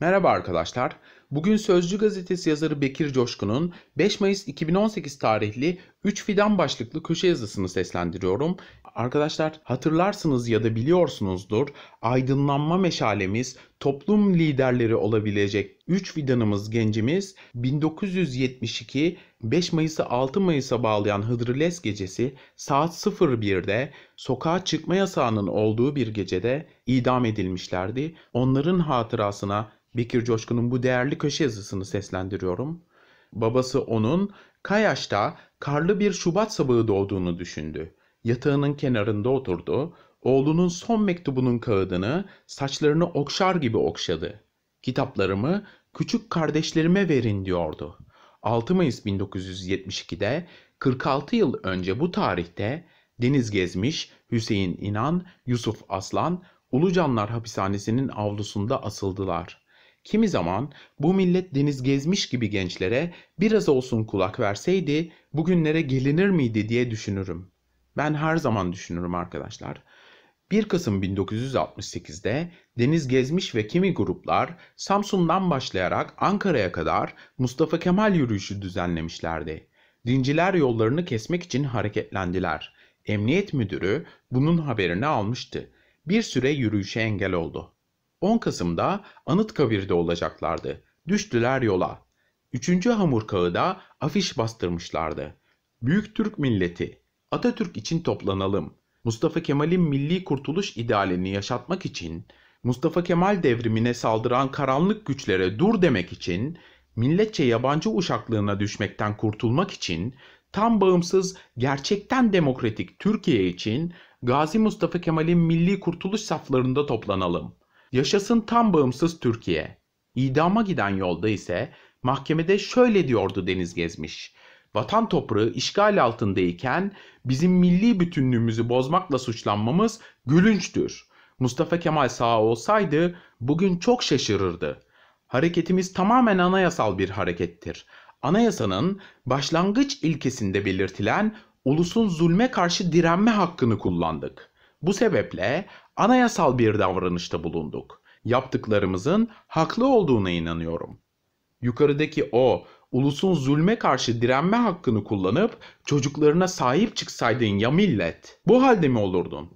Merhaba arkadaşlar. Bugün Sözcü gazetesi yazarı Bekir Coşkun'un 5 Mayıs 2018 tarihli 3 fidan başlıklı köşe yazısını seslendiriyorum. Arkadaşlar hatırlarsınız ya da biliyorsunuzdur aydınlanma meşalemiz toplum liderleri olabilecek 3 fidanımız gencimiz 1972 5 Mayıs'ı 6 Mayıs'a bağlayan Hıdrellez gecesi saat 01'de sokağa çıkma yasağının olduğu bir gecede idam edilmişlerdi. Onların hatırasına Bekir Coşkun'un bu değerli köşe yazısını seslendiriyorum babası onun Kayaş'ta karlı bir Şubat sabahı doğduğunu düşündü. Yatağının kenarında oturdu, oğlunun son mektubunun kağıdını saçlarını okşar gibi okşadı. Kitaplarımı küçük kardeşlerime verin diyordu. 6 Mayıs 1972'de 46 yıl önce bu tarihte Deniz Gezmiş, Hüseyin İnan, Yusuf Aslan, Ulucanlar Hapishanesi'nin avlusunda asıldılar.'' Kimi zaman bu millet deniz gezmiş gibi gençlere biraz olsun kulak verseydi bugünlere gelinir miydi diye düşünürüm. Ben her zaman düşünürüm arkadaşlar. 1 Kasım 1968'de Deniz Gezmiş ve kimi gruplar Samsun'dan başlayarak Ankara'ya kadar Mustafa Kemal yürüyüşü düzenlemişlerdi. Dinciler yollarını kesmek için hareketlendiler. Emniyet müdürü bunun haberini almıştı. Bir süre yürüyüşe engel oldu. 10 Kasım'da Anıtkabir'de olacaklardı. Düştüler yola. Üçüncü hamur kağıda afiş bastırmışlardı. Büyük Türk milleti, Atatürk için toplanalım. Mustafa Kemal'in milli kurtuluş idealini yaşatmak için, Mustafa Kemal devrimine saldıran karanlık güçlere dur demek için, milletçe yabancı uşaklığına düşmekten kurtulmak için, tam bağımsız, gerçekten demokratik Türkiye için Gazi Mustafa Kemal'in milli kurtuluş saflarında toplanalım.'' Yaşasın tam bağımsız Türkiye. İdama giden yolda ise mahkemede şöyle diyordu Deniz Gezmiş. Vatan toprağı işgal altındayken bizim milli bütünlüğümüzü bozmakla suçlanmamız gülünçtür. Mustafa Kemal sağ olsaydı bugün çok şaşırırdı. Hareketimiz tamamen anayasal bir harekettir. Anayasanın başlangıç ilkesinde belirtilen ulusun zulme karşı direnme hakkını kullandık.'' Bu sebeple anayasal bir davranışta bulunduk. Yaptıklarımızın haklı olduğuna inanıyorum. Yukarıdaki o ulusun zulme karşı direnme hakkını kullanıp çocuklarına sahip çıksaydın ya millet. Bu halde mi olurdun?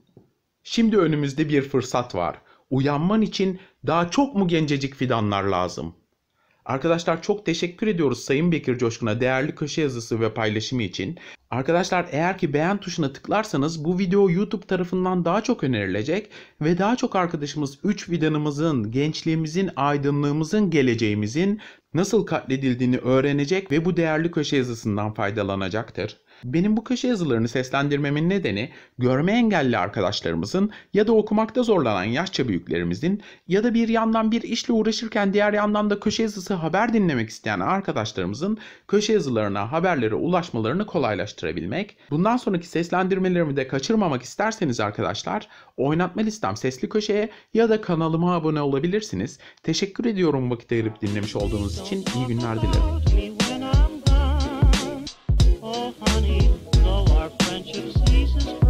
Şimdi önümüzde bir fırsat var. Uyanman için daha çok mu gencecik fidanlar lazım?'' Arkadaşlar çok teşekkür ediyoruz Sayın Bekir Coşkun'a değerli köşe yazısı ve paylaşımı için. Arkadaşlar eğer ki beğen tuşuna tıklarsanız bu video YouTube tarafından daha çok önerilecek ve daha çok arkadaşımız 3 vidanımızın, gençliğimizin, aydınlığımızın, geleceğimizin nasıl katledildiğini öğrenecek ve bu değerli köşe yazısından faydalanacaktır. Benim bu köşe yazılarını seslendirmemin nedeni görme engelli arkadaşlarımızın ya da okumakta zorlanan yaşça büyüklerimizin ya da bir yandan bir işle uğraşırken diğer yandan da köşe yazısı haber dinlemek isteyen arkadaşlarımızın köşe yazılarına haberlere ulaşmalarını kolaylaştırabilmek. Bundan sonraki seslendirmelerimi de kaçırmamak isterseniz arkadaşlar oynatma listem sesli köşeye ya da kanalıma abone olabilirsiniz. Teşekkür ediyorum vakit ayırıp dinlemiş olduğunuz için. iyi günler dilerim. Oh, honey, though our friendship ceases